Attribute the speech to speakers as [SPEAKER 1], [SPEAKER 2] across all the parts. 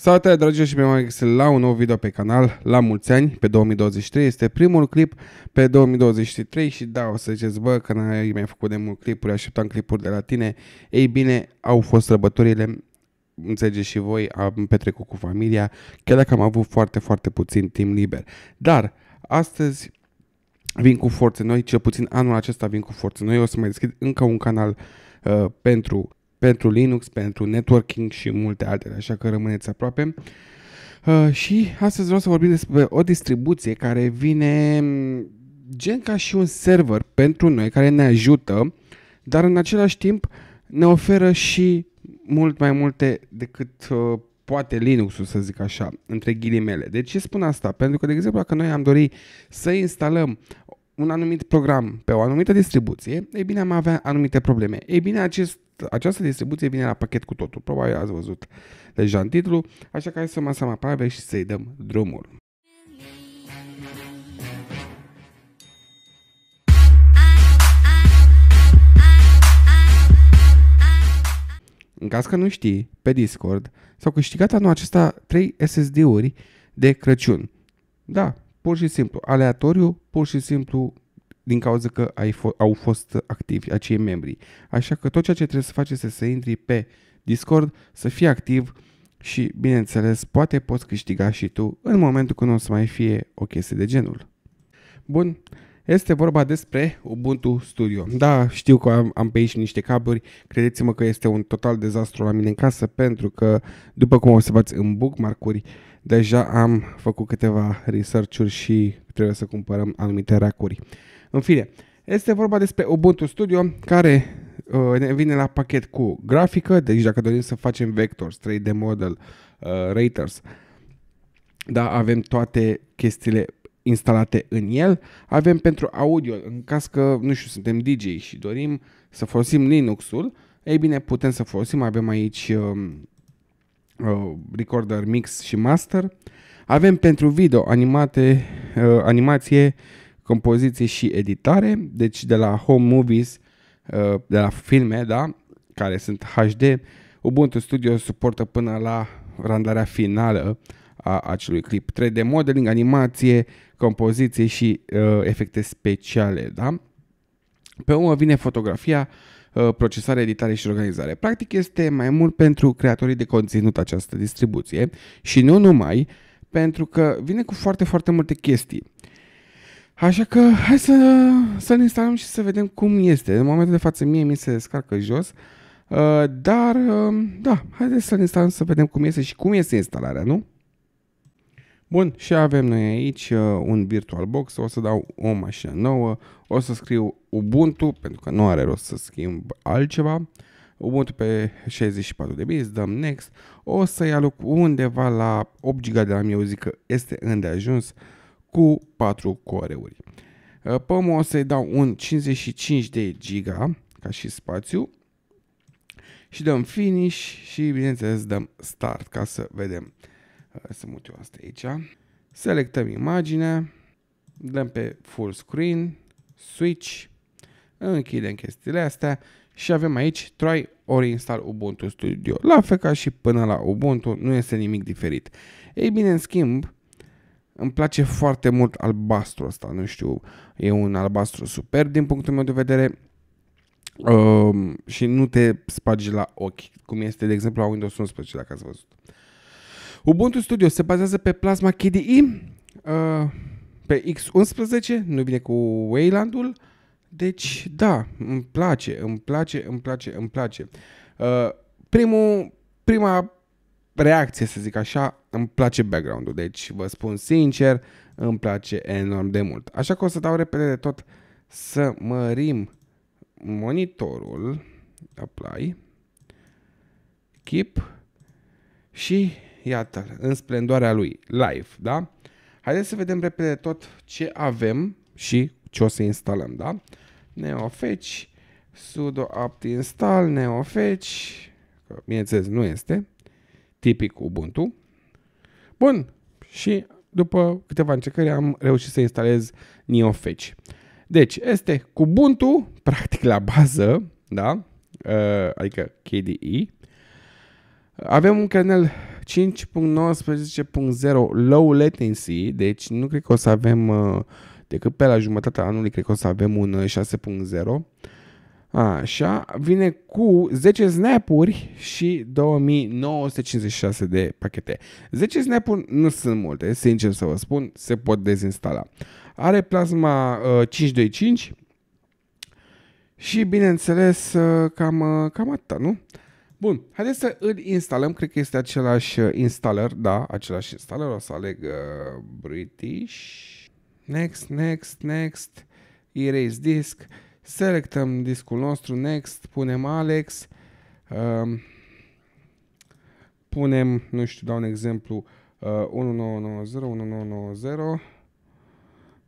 [SPEAKER 1] Salutare dragilor și bine am la un nou video pe canal, la mulți ani, pe 2023, este primul clip pe 2023 și da, o să ziceți, bă, că n-ai mai făcut de mult clipuri, așteptam clipuri de la tine, ei bine, au fost sărbătorile, înțelegeți și voi, am petrecut cu familia, chiar dacă am avut foarte, foarte puțin timp liber, dar astăzi vin cu forțe noi, cel puțin anul acesta vin cu forțe noi, o să mai deschid încă un canal uh, pentru pentru Linux, pentru networking și multe altele, așa că rămâneți aproape. Uh, și astăzi vreau să vorbim despre o distribuție care vine mm, gen ca și un server pentru noi, care ne ajută, dar în același timp ne oferă și mult mai multe decât uh, poate Linux-ul, să zic așa, între ghilimele. De deci ce spun asta? Pentru că, de exemplu, dacă noi am dori să instalăm un anumit program pe o anumită distribuție, ei bine, am avea anumite probleme. Ei bine, acest această distribuție vine la pachet cu totul. Probabil ați văzut deja în titlu, așa că hai să masăm aproape și să-i dăm drumul. În caz că nu știi, pe Discord s-au câștigat anul acesta 3 SSD-uri de Crăciun. Da, pur și simplu, aleatoriu, pur și simplu din cauza că ai fo- au fost activi acei membri. Așa că tot ceea ce trebuie să faci este să intri pe Discord, să fii activ și, bineînțeles, poate poți câștiga și tu în momentul când o să mai fie o chestie de genul. Bun, este vorba despre Ubuntu Studio. Da, știu că am, am pe aici niște cabluri, credeți-mă că este un total dezastru la mine în casă pentru că, după cum observați în bookmark-uri, deja am făcut câteva research-uri și trebuie să cumpărăm anumite racuri. uri în fine, este vorba despre Ubuntu Studio care uh, ne vine la pachet cu grafică, deci dacă dorim să facem vectors, 3D model, uh, raters, da, avem toate chestiile instalate în el. Avem pentru audio, în caz că, nu știu, suntem DJ și dorim să folosim Linux-ul, ei bine, putem să folosim, avem aici uh, uh, recorder, mix și master. Avem pentru video animate, uh, animație, compoziție și editare, deci de la home movies, uh, de la filme, da, care sunt HD, Ubuntu Studio suportă până la randarea finală a acelui clip. 3D modeling, animație, compoziție și uh, efecte speciale, da? Pe urmă vine fotografia, uh, procesare, editare și organizare. Practic este mai mult pentru creatorii de conținut această distribuție și nu numai, pentru că vine cu foarte, foarte multe chestii. Așa că hai să, să ne instalăm și să vedem cum este. În momentul de față mie mi se descarcă jos, uh, dar um, da, haideți să ne instalăm să vedem cum este și cum este instalarea, nu? Bun, și avem noi aici uh, un VirtualBox, o să dau o mașină nouă, o să scriu Ubuntu, pentru că nu are rost să schimb altceva, Ubuntu pe 64 de bits, dăm Next, o să-i aloc undeva la 8 GB de RAM, eu zic că este îndeajuns, cu 4 coreuri. Uh, pămul o să-i dau un 55 de giga ca și spațiu și dăm finish și bineînțeles dăm start ca să vedem. Să mut eu asta aici. Selectăm imaginea, dăm pe full screen, switch, închidem chestiile astea și avem aici try ori install Ubuntu Studio. La fel ca și până la Ubuntu, nu este nimic diferit. Ei bine, în schimb, îmi place foarte mult albastru ăsta, nu știu, e un albastru superb din punctul meu de vedere um, și nu te spagi la ochi, cum este de exemplu la Windows 11, dacă ați văzut. Ubuntu Studio se bazează pe Plasma KDE, uh, pe X11, nu vine cu Wayland-ul, deci da, îmi place, îmi place, îmi place, îmi place. Uh, primul, prima reacție, să zic așa, îmi place background-ul. Deci, vă spun sincer, îmi place enorm de mult. Așa că o să dau repede de tot să mărim monitorul, apply, keep și iată în splendoarea lui, live, da? Haideți să vedem repede tot ce avem și ce o să instalăm, da? Neofetch, sudo apt install, neofetch, bineînțeles nu este, tipic Ubuntu. Bun, și după câteva încercări am reușit să instalez NeoFetch. Deci, este cu Ubuntu, practic la bază, da? Uh, adică KDE. Avem un kernel 5.19.0 low latency, deci nu cred că o să avem uh, decât pe la jumătatea anului, cred că o să avem un 6.0 uh, Așa, vine cu 10 snapuri și 2956 de pachete. 10 snapuri nu sunt multe, sincer să vă spun, se pot dezinstala. Are plasma uh, 525 și bineînțeles uh, cam, uh, cam atâta, nu? Bun, haideți să îl instalăm, cred că este același uh, installer, da, același installer, o să aleg uh, British, next, next, next, erase disk, Selectăm discul nostru, next, punem Alex, um, punem, nu știu, dau un exemplu, uh, 1990, 1990,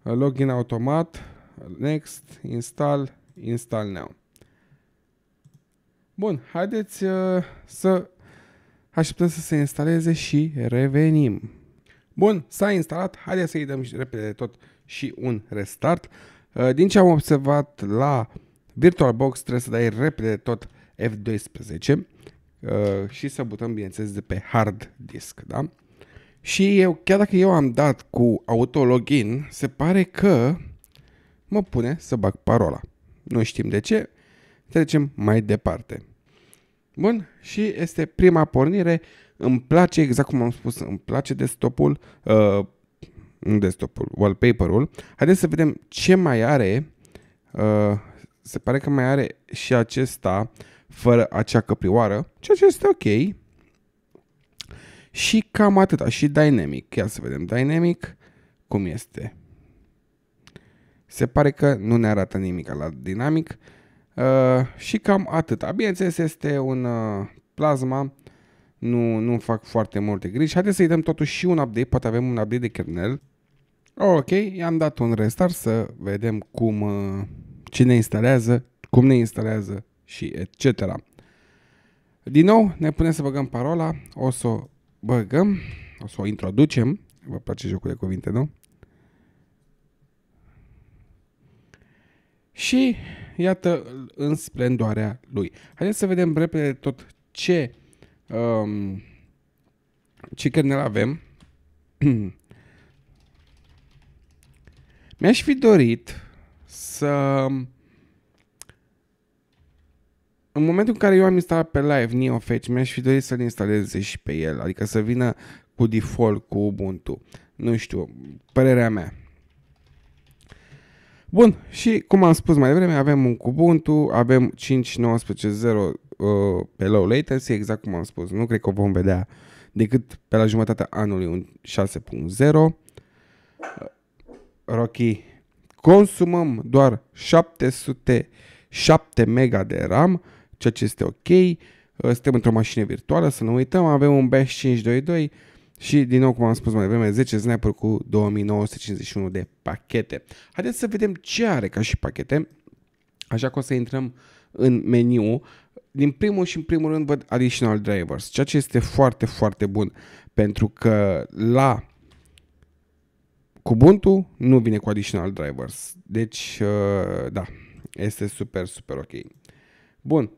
[SPEAKER 1] uh, login automat, next, install, install now. Bun, haideți uh, să așteptăm să se instaleze și revenim. Bun, s-a instalat, haideți să-i dăm repede tot și un restart. Uh, din ce am observat la VirtualBox trebuie să dai repede tot F12 uh, și să butăm, bineînțeles, de pe hard disk, da? Și eu, chiar dacă eu am dat cu autologin, se pare că mă pune să bag parola. Nu știm de ce, trecem mai departe. Bun, și este prima pornire. Îmi place, exact cum am spus, îmi place desktop-ul. Uh, desktopul, wallpaper-ul. Haideți să vedem ce mai are. Uh, se pare că mai are și acesta fără acea căprioară, ceea ce este ok. Și cam atâta. Și Dynamic. Ia să vedem Dynamic cum este. Se pare că nu ne arată nimic la dynamic. Uh, și cam atâta. Bineînțeles, este un uh, plasma. Nu, nu fac foarte multe griji. Haideți să-i dăm totuși și un update. Poate avem un update de kernel. Ok, i-am dat un restart să vedem cum, uh, cine instalează, cum ne instalează și etc. Din nou, ne punem să băgăm parola, o să o băgăm, o să o introducem. Vă place jocul de cuvinte, nu? Și iată în splendoarea lui. Haideți să vedem repede tot ce um, ce kernel avem. Mi-aș fi dorit să... În momentul în care eu am instalat pe live NeoFetch, mi-aș fi dorit să-l instaleze și pe el, adică să vină cu default cu Ubuntu. Nu știu, părerea mea. Bun, și cum am spus mai devreme, avem un Ubuntu, avem 5.19.0 uh, pe low latency, exact cum am spus. Nu cred că o vom vedea decât pe la jumătatea anului un 6.0. Rocky, consumăm doar 707 mega de RAM, ceea ce este ok. Suntem într-o mașină virtuală, să nu uităm, avem un Bash 522 și, din nou, cum am spus mai devreme, 10 sniper cu 2951 de pachete. Haideți să vedem ce are ca și pachete, așa că o să intrăm în meniu. Din primul și în primul rând văd additional drivers, ceea ce este foarte, foarte bun, pentru că la Kubuntu nu vine cu additional drivers. Deci, uh, da, este super, super ok. Bun.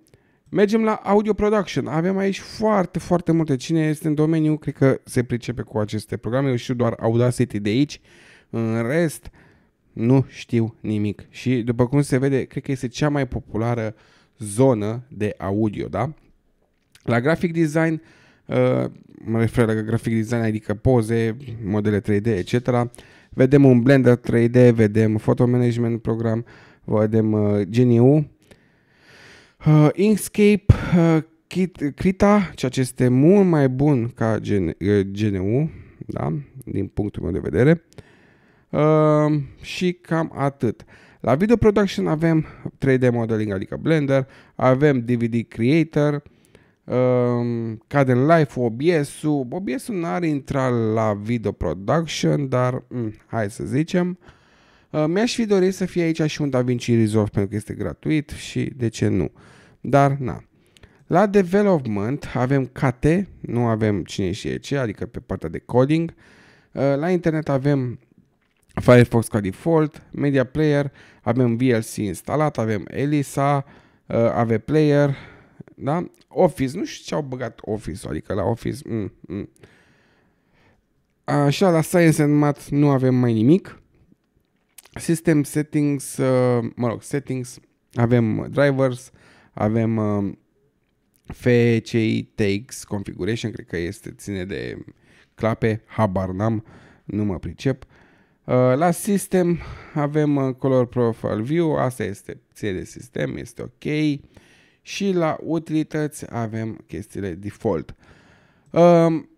[SPEAKER 1] Mergem la audio production. Avem aici foarte, foarte multe. Cine este în domeniu, cred că se pricepe cu aceste programe. Eu știu doar Audacity de aici. În rest, nu știu nimic. Și după cum se vede, cred că este cea mai populară zonă de audio, da? La graphic design, uh, Uh, mă refer la grafic design, adică poze, modele 3D, etc. Vedem un Blender 3D, vedem Photo Management Program, vedem uh, GNU, uh, Inkscape, Krita, ceea ce este mult mai bun ca GNU, da? din punctul meu de vedere. Uh, și cam atât. La video production avem 3D modeling, adică Blender, avem DVD Creator, Ehm, cade în live OBS-ul. OBS-ul n-ar intra la video production, dar mh, mm, hai să zicem. Ehm, mi-aș fi dorit să fie aici și un DaVinci Resolve pentru că este gratuit și de ce nu. Dar na. La development avem KT, nu avem cine știe ce, adică pe partea de coding. Ehm, la internet avem Firefox ca default, Media Player, avem VLC instalat, avem Elisa, AV Player, da? Office, nu știu ce au băgat Office, adică la Office... Mm, mm. Așa, la Science and Math nu avem mai nimic. System Settings, uh, mă rog, Settings, avem uh, Drivers, avem uh, FCI Takes Configuration, cred că este, ține de clape, habar n-am, nu mă pricep. La System avem Color Profile View, asta este, ține de sistem, este ok și la utilități avem chestiile default. Um,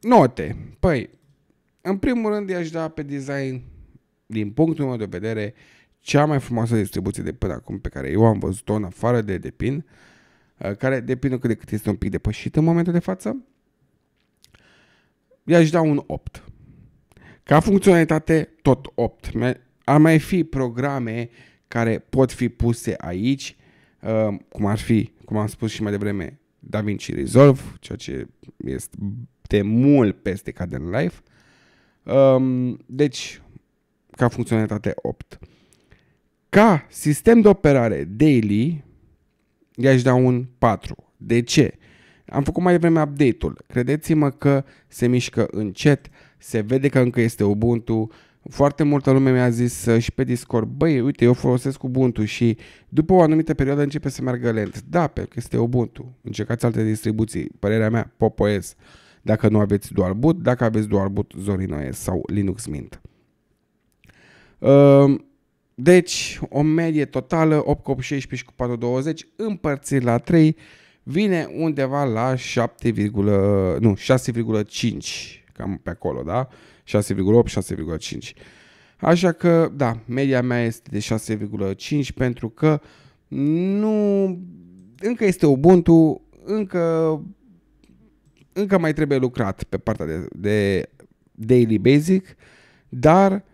[SPEAKER 1] note. Păi, în primul rând i-aș da pe design, din punctul meu de vedere, cea mai frumoasă distribuție de până acum pe care eu am văzut-o în afară de Depin, uh, care depinde cât de cât este un pic depășit în momentul de față, i-aș da un 8. Ca funcționalitate, tot 8. Ar mai fi programe care pot fi puse aici, Ehm, cum ar fi, cum am spus și mai devreme, DaVinci Resolve, ceea ce este de mult peste Caden Life. Ehm, deci, ca funcționalitate 8. Ca sistem de operare daily, i-aș da un 4. De ce? Am făcut mai devreme update-ul. Credeți-mă că se mișcă încet, se vede că încă este Ubuntu, foarte multă lume mi-a zis uh, și pe Discord, băi, uite, eu folosesc Ubuntu și după o anumită perioadă începe să meargă lent. Da, pentru că este Ubuntu. Încercați alte distribuții. Părerea mea, Pop OS, dacă nu aveți Dual Boot, dacă aveți Dual Boot, Zorin OS sau Linux Mint. Ehm, deci, o medie totală, 8 cu 16 și cu 420, împărțit la 3, vine undeva la 7, nu, 6,5, cam pe acolo, da? 6,8, 6,5. Așa că, da, media mea este de 6,5 pentru că nu... Încă este Ubuntu, încă, încă mai trebuie lucrat pe partea de, de daily basic, dar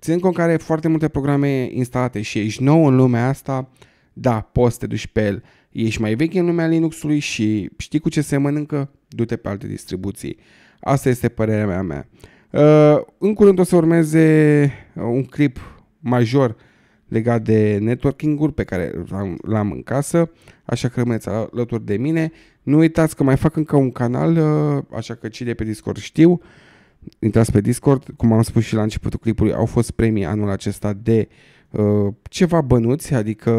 [SPEAKER 1] ținând cont că are foarte multe programe instalate și ești nou în lumea asta, da, poți să te duci pe el. Ești mai vechi în lumea Linux-ului și știi cu ce se mănâncă, du-te pe alte distribuții. Asta este părerea mea. mea. Uh, în curând o să urmeze uh, un clip major legat de networking-uri pe care l-am în casă, așa că rămâneți alături de mine. Nu uitați că mai fac încă un canal, uh, așa că cei de pe Discord știu, intrați pe Discord, cum am spus și la începutul clipului, au fost premii anul acesta de uh, ceva bănuți, adică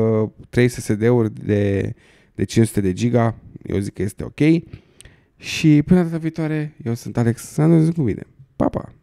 [SPEAKER 1] 3 SSD-uri de, de 500 de giga, eu zic că este ok. Și până data viitoare, eu sunt Alex Să nu zic cu bine! Papa. Pa.